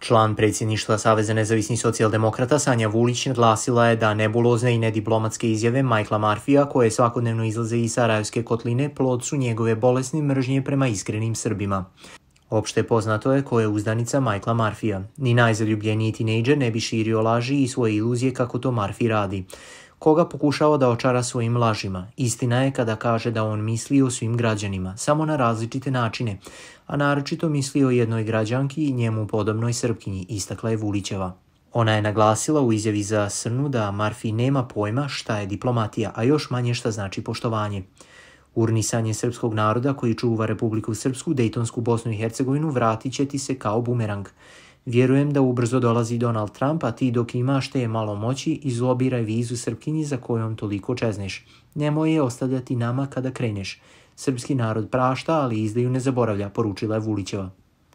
Član predsjedništva Saveza nezavisnih socijaldemokrata Sanja Vulić naglasila je da nebulozne i nediplomatske izjave Majkla Marfija, koje svakodnevno izlaze iz Sarajevske kotline, plod su njegove bolesne mržnje prema iskrenim Srbima. Opšte poznato je ko je uzdanica Majkla Marfija. Ni najzaljubljeniji tinejdžer ne bi širio laži i svoje iluzije kako to Marfi radi koga pokušava da očara svojim lažima. Istina je kada kaže da on misli o svim građanima, samo na različite načine, a naročito misli o jednoj građanki i njemu podobnoj srpkinji, istakla je Vulićeva. Ona je naglasila u izjavi za Srnu da Marfi nema pojma šta je diplomatija, a još manje šta znači poštovanje. Urnisanje srpskog naroda koji čuva Republiku Srpsku, Dejtonsku Bosnu i Hercegovinu vratit će ti se kao bumerang. Vjerujem da ubrzo dolazi Donald Trump, a ti dok imaš te malo moći, izlobiraj vizu Srpkinji za kojom toliko čezneš. Nemoj je ostavljati nama kada kreneš. Srpski narod prašta, ali izdaju ne zaboravlja, poručila je Vulićeva.